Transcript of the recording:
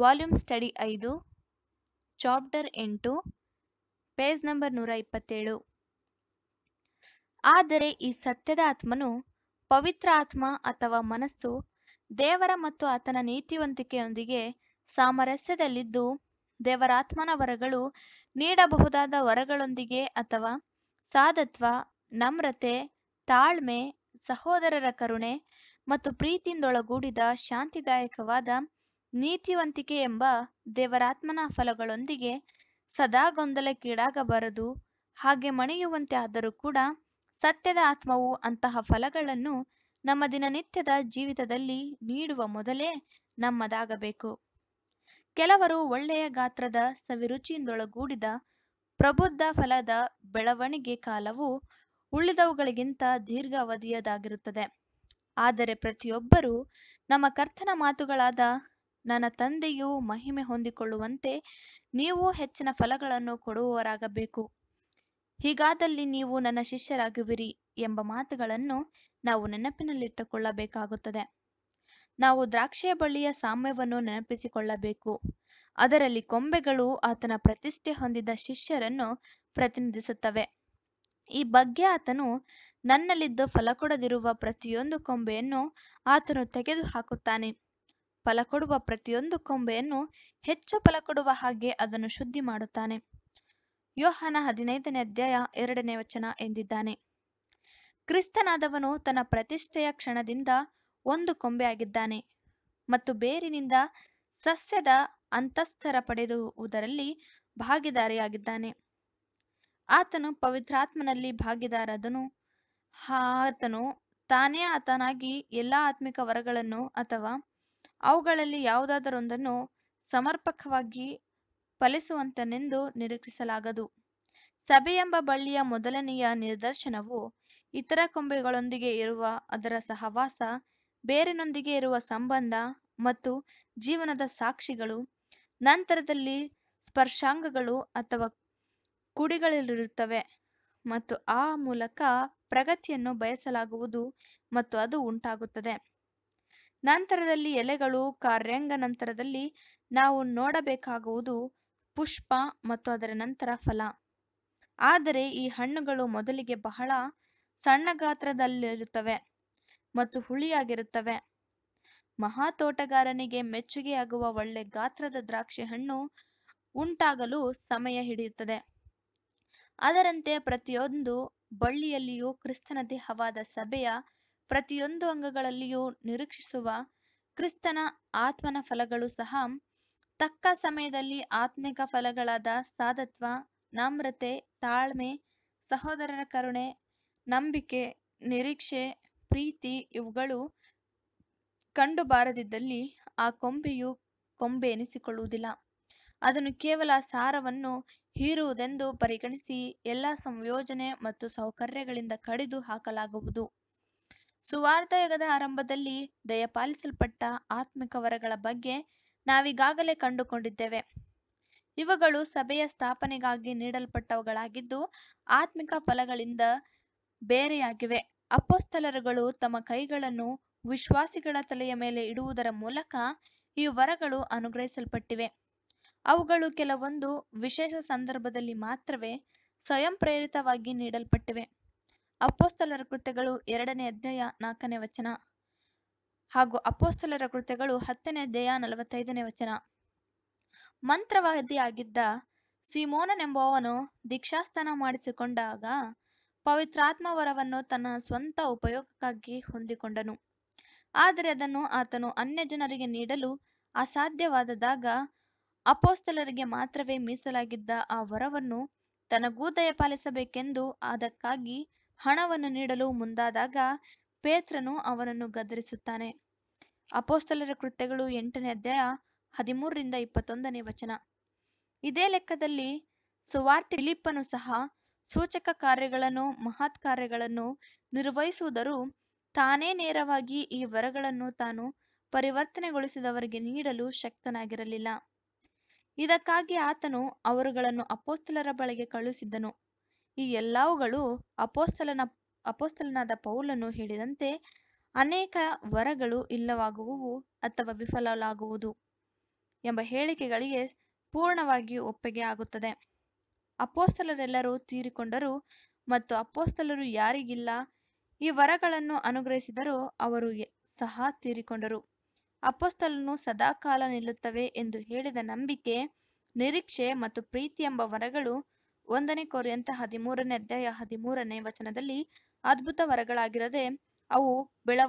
volume study ಐದು chapter ಎಂಟು page number ನೂರ ಇಪ್ಪತ್ತೇಳು ಆದರೆ ಈ ಸತ್ಯದ ಆತ್ಮನು ಪವಿತ್ರ ಆತ್ಮ ಅಥವಾ ಮನಸ್ಸು ದೇವರ ಮತ್ತು ಆತನ ನೀತಿವಂತಿಕೆಯೊಂದಿಗೆ ಸಾಮರಸ್ಯದಲ್ಲಿದ್ದು ದೇವರಾತ್ಮನ ವರಗಳು ನೀಡಬಹುದಾದ ವರಗಳೊಂದಿಗೆ ಅಥವಾ ಸಾಧತ್ವ ನಮ್ರತೆ ತಾಳ್ಮೆ ಸಹೋದರರ ಕರುಣೆ ಮತ್ತು ಪ್ರೀತಿಯಿಂದೊಳಗೂಡಿದ ಶಾಂತಿದಾಯಕವಾದ ನೀತಿವಂತಿಕೆ ಎಂಬ ದೇವರಾತ್ಮನ ಫಲಗಳೊಂದಿಗೆ ಸದಾ ಗೊಂದಲಕ್ಕೀಡಾಗಬಾರದು ಹಾಗೆ ಮಣಿಯುವಂತೆ ಆದರೂ ಕೂಡ ಸತ್ಯದ ಆತ್ಮವು ಅಂತಹ ಫಲಗಳನ್ನು ನಮ್ಮ ದಿನನಿತ್ಯದ ಜೀವಿತದಲ್ಲಿ ನೀಡುವ ಮೊದಲೇ ನಮ್ಮದಾಗಬೇಕು ಕೆಲವರು ಒಳ್ಳೆಯ ಗಾತ್ರದ ಸವಿರುಚಿಯಿಂದೊಳಗೂಡಿದ ಪ್ರಬುದ್ಧ ಫಲದ ಬೆಳವಣಿಗೆ ಕಾಲವು ಉಳಿದವುಗಳಿಗಿಂತ ದೀರ್ಘಾವಧಿಯದಾಗಿರುತ್ತದೆ ಆದರೆ ಪ್ರತಿಯೊಬ್ಬರೂ ನಮ್ಮ ಕರ್ತನ ಮಾತುಗಳಾದ ನನ್ನ ತಂದೆಯು ಮಹಿಮೆ ಹೊಂದಿಕೊಳ್ಳುವಂತೆ ನೀವು ಹೆಚ್ಚಿನ ಫಲಗಳನ್ನು ಕೊಡುವವರಾಗಬೇಕು ಹೀಗಾದಲ್ಲಿ ನೀವು ನನ್ನ ಶಿಷ್ಯರಾಗುವಿರಿ ಎಂಬ ಮಾತುಗಳನ್ನು ನಾವು ನೆನಪಿನಲ್ಲಿಟ್ಟುಕೊಳ್ಳಬೇಕಾಗುತ್ತದೆ ನಾವು ದ್ರಾಕ್ಷಿಯ ಬಳ್ಳಿಯ ಸಾಮ್ಯವನ್ನು ನೆನಪಿಸಿಕೊಳ್ಳಬೇಕು ಅದರಲ್ಲಿ ಕೊಂಬೆಗಳು ಆತನ ಪ್ರತಿಷ್ಠೆ ಹೊಂದಿದ ಶಿಷ್ಯರನ್ನು ಪ್ರತಿನಿಧಿಸುತ್ತವೆ ಈ ಬಗ್ಗೆ ಆತನು ನನ್ನಲ್ಲಿದ್ದು ಫಲಕೊಡದಿರುವ ಪ್ರತಿಯೊಂದು ಕೊಂಬೆಯನ್ನು ಆತನು ತೆಗೆದು ಹಾಕುತ್ತಾನೆ ಫಲ ಕೊಡುವ ಪ್ರತಿಯೊಂದು ಕೊಂಬೆಯನ್ನು ಹೆಚ್ಚು ಫಲ ಕೊಡುವ ಹಾಗೆ ಅದನ್ನು ಶುದ್ಧಿ ಮಾಡುತ್ತಾನೆ ಯೋಹನ ಹದಿನೈದನೇ ಅಧ್ಯಾಯ ಎರಡನೇ ವಚನ ಎಂದಿದ್ದಾನೆ ಕ್ರಿಸ್ತನಾದವನು ತನ್ನ ಪ್ರತಿಷ್ಠೆಯ ಕ್ಷಣದಿಂದ ಒಂದು ಕೊಂಬೆಯಾಗಿದ್ದಾನೆ ಮತ್ತು ಬೇರಿನಿಂದ ಸಸ್ಯದ ಅಂತಸ್ತರ ಪಡೆದುವುದರಲ್ಲಿ ಭಾಗಿದಾರಿಯಾಗಿದ್ದಾನೆ ಆತನು ಪವಿತ್ರಾತ್ಮನಲ್ಲಿ ಭಾಗಿದಾರದನು ಆತನು ತಾನೇ ಆತನಾಗಿ ಎಲ್ಲಾ ಆತ್ಮಿಕ ವರಗಳನ್ನು ಅಥವಾ ಅವುಗಳಲ್ಲಿ ಯಾವುದಾದರೊಂದನ್ನು ಸಮರ್ಪಕವಾಗಿ ಫಲಿಸುವಂತನೆಂದು ನಿರೀಕ್ಷಿಸಲಾಗದು ಸಭೆಯೆಂಬ ಬಳ್ಳಿಯ ಮೊದಲನೆಯ ನಿದರ್ಶನವು ಇತರ ಕೊಂಬೆಗಳೊಂದಿಗೆ ಇರುವ ಅದರ ಸಹವಾಸ ಬೇರಿನೊಂದಿಗೆ ಇರುವ ಸಂಬಂಧ ಮತ್ತು ಜೀವನದ ಸಾಕ್ಷಿಗಳು ನಂತರದಲ್ಲಿ ಸ್ಪರ್ಶಾಂಗಗಳು ಅಥವಾ ಕುಡಿಗಳಲ್ಲಿರುತ್ತವೆ ಮತ್ತು ಆ ಮೂಲಕ ಪ್ರಗತಿಯನ್ನು ಬಯಸಲಾಗುವುದು ಮತ್ತು ಅದು ಉಂಟಾಗುತ್ತದೆ ನಂತರದಲ್ಲಿ ಎಲೆಗಳು ಕಾರ್ಯಾಂಗ ನಂತರದಲ್ಲಿ ನಾವು ನೋಡಬೇಕಾಗುವುದು ಪುಷ್ಪ ಮತ್ತು ಅದರ ನಂತರ ಫಲ ಆದರೆ ಈ ಹಣ್ಣುಗಳು ಮೊದಲಿಗೆ ಬಹಳ ಸಣ್ಣ ಗಾತ್ರದಲ್ಲಿರುತ್ತವೆ ಮತ್ತು ಹುಳಿಯಾಗಿರುತ್ತವೆ ಮಹಾ ತೋಟಗಾರನಿಗೆ ಮೆಚ್ಚುಗೆಯಾಗುವ ಒಳ್ಳೆ ಗಾತ್ರದ ದ್ರಾಕ್ಷಿ ಹಣ್ಣು ಉಂಟಾಗಲು ಸಮಯ ಹಿಡಿಯುತ್ತದೆ ಅದರಂತೆ ಪ್ರತಿಯೊಂದು ಬಳ್ಳಿಯಲ್ಲಿಯೂ ಕ್ರಿಸ್ತನ ದೇಹವಾದ ಸಭೆಯ ಪ್ರತಿಯೊಂದು ಅಂಗಗಳಲ್ಲಿಯೂ ನಿರೀಕ್ಷಿಸುವ ಕ್ರಿಸ್ತನ ಆತ್ಮನ ಫಲಗಳು ಸಹ ತಕ್ಕ ಸಮಯದಲ್ಲಿ ಆತ್ಮಿಕ ಫಲಗಳಾದ ಸಾಧತ್ವ ನಮ್ರತೆ ತಾಳ್ಮೆ ಸಹೋದರರ ಕರುಣೆ ನಂಬಿಕೆ ನಿರೀಕ್ಷೆ ಪ್ರೀತಿ ಇವುಗಳು ಕಂಡುಬಾರದಿದ್ದಲ್ಲಿ ಆ ಕೊಂಬೆಯು ಕೊಂಬೆ ಎನಿಸಿಕೊಳ್ಳುವುದಿಲ್ಲ ಅದನ್ನು ಕೇವಲ ಸಾರವನ್ನು ಹೀರುವುದೆಂದು ಪರಿಗಣಿಸಿ ಎಲ್ಲ ಸಂಯೋಜನೆ ಮತ್ತು ಸೌಕರ್ಯಗಳಿಂದ ಕಡಿದು ಹಾಕಲಾಗುವುದು ಸುವಾರ್ಧಯುಗದ ಆರಂಭದಲ್ಲಿ ದಯಪಾಲಿಸಲ್ಪಟ್ಟ ಆತ್ಮಿಕ ವರಗಳ ಬಗ್ಗೆ ನಾವೀಗಾಗಲೇ ಕಂಡುಕೊಂಡಿದ್ದೇವೆ ಇವುಗಳು ಸಭೆಯ ಸ್ಥಾಪನೆಗಾಗಿ ನೀಡಲ್ಪಟ್ಟವುಗಳಾಗಿದ್ದು ಆತ್ಮಿಕ ಫಲಗಳಿಂದ ಬೇರೆಯಾಗಿವೆ ಅಪೋಸ್ತಲರುಗಳು ತಮ್ಮ ಕೈಗಳನ್ನು ವಿಶ್ವಾಸಿಗಳ ತಲೆಯ ಮೇಲೆ ಇಡುವುದರ ಮೂಲಕ ಈ ವರಗಳು ಅನುಗ್ರಹಿಸಲ್ಪಟ್ಟಿವೆ ಅವುಗಳು ಕೆಲವೊಂದು ವಿಶೇಷ ಸಂದರ್ಭದಲ್ಲಿ ಮಾತ್ರವೇ ಸ್ವಯಂ ಪ್ರೇರಿತವಾಗಿ ನೀಡಲ್ಪಟ್ಟಿವೆ ಅಪ್ಪೋಸ್ತಲರ ಕೃತ್ಯಗಳು ಎರಡನೇ ಅಧ್ಯಾಯ ನಾಲ್ಕನೇ ವಚನ ಹಾಗೂ ಅಪ್ಪೋಸ್ತಲರ ಕೃತ್ಯಗಳು ಹತ್ತನೇ ಅಧ್ಯಾಯ ನಲವತ್ತೈದನೇ ವಚನ ಮಂತ್ರವಾದಿಯಾಗಿದ್ದ ಸಿಮೋನನೆಂಬುವವನು ದೀಕ್ಷಾಸ್ಥಾನ ಮಾಡಿಸಿಕೊಂಡಾಗ ಪವಿತ್ರಾತ್ಮ ವರವನ್ನು ತನ್ನ ಸ್ವಂತ ಉಪಯೋಗಕ್ಕಾಗಿ ಹೊಂದಿಕೊಂಡನು ಆದರೆ ಅದನ್ನು ಆತನು ಅನ್ಯ ಜನರಿಗೆ ನೀಡಲು ಅಸಾಧ್ಯವಾದದಾಗ ಅಪೋಸ್ತಲರಿಗೆ ಮಾತ್ರವೇ ಮೀಸಲಾಗಿದ್ದ ಆ ವರವನ್ನು ತನಗೂ ದಯಪಾಲಿಸಬೇಕೆಂದು ಅದಕ್ಕಾಗಿ ಹಣವನ್ನು ನೀಡಲು ಮುಂದಾದಾಗ ಪೇತ್ರನು ಅವನನ್ನು ಗದರಿಸುತ್ತಾನೆ ಅಪೋಸ್ತಲರ ಕೃತ್ಯಗಳು ಎಂಟನೇ ಅಧ್ಯಾಯ ಹದಿಮೂರರಿಂದ ಇಪ್ಪತ್ತೊಂದನೇ ವಚನ ಇದೇ ಲೆಕ್ಕದಲ್ಲಿ ಸುವಾರ್ತಿ ಫಿಲಿಪ್ಪನು ಸಹ ಸೂಚಕ ಕಾರ್ಯಗಳನ್ನು ಮಹತ್ ಕಾರ್ಯಗಳನ್ನು ನಿರ್ವಹಿಸುವುದರೂ ತಾನೇ ನೇರವಾಗಿ ಈ ವರಗಳನ್ನು ತಾನು ಪರಿವರ್ತನೆಗೊಳಿಸಿದವರಿಗೆ ನೀಡಲು ಶಕ್ತನಾಗಿರಲಿಲ್ಲ ಇದಕ್ಕಾಗಿ ಆತನು ಅವರುಗಳನ್ನು ಅಪೋಸ್ತಲರ ಬಳಿಗೆ ಕಳುಹಿಸಿದ್ದನು ಈ ಎಲ್ಲವುಗಳು ಅಪೋಸ್ತಲನ ಅಪೋಸ್ತಲನಾದ ಪೌಲನು ಹೇಳಿದಂತೆ ಅನೇಕ ವರಗಳು ಇಲ್ಲವಾಗುವುವು ಅಥವಾ ವಿಫಲವಾಗುವುದು ಎಂಬ ಹೇಳಿಕೆಗಳಿಗೆ ಪೂರ್ಣವಾಗಿ ಒಪ್ಪಿಗೆ ಆಗುತ್ತದೆ ಅಪೋಸ್ತಲರೆಲ್ಲರೂ ತೀರಿಕೊಂಡರು ಮತ್ತು ಅಪೋಸ್ತಲರು ಯಾರಿಗಿಲ್ಲ ಈ ವರಗಳನ್ನು ಅನುಗ್ರಹಿಸಿದರೂ ಅವರು ಸಹ ತೀರಿಕೊಂಡರು ಅಪೋಸ್ತಲನು ಸದಾಕಾಲ ನಿಲ್ಲುತ್ತವೆ ಎಂದು ಹೇಳಿದ ನಂಬಿಕೆ ನಿರೀಕ್ಷೆ ಮತ್ತು ಪ್ರೀತಿ ಎಂಬ ವರಗಳು ಒಂದನೇ ಕೊರ್ಯಂತ ಹದಿಮೂರನೇ ಅಧ್ಯಾಯ ಹದಿಮೂರನೇ ವಚನದಲ್ಲಿ ಅದ್ಭುತ ವರಗಳಾಗಿರದೆ ಅವು ಬೆಳ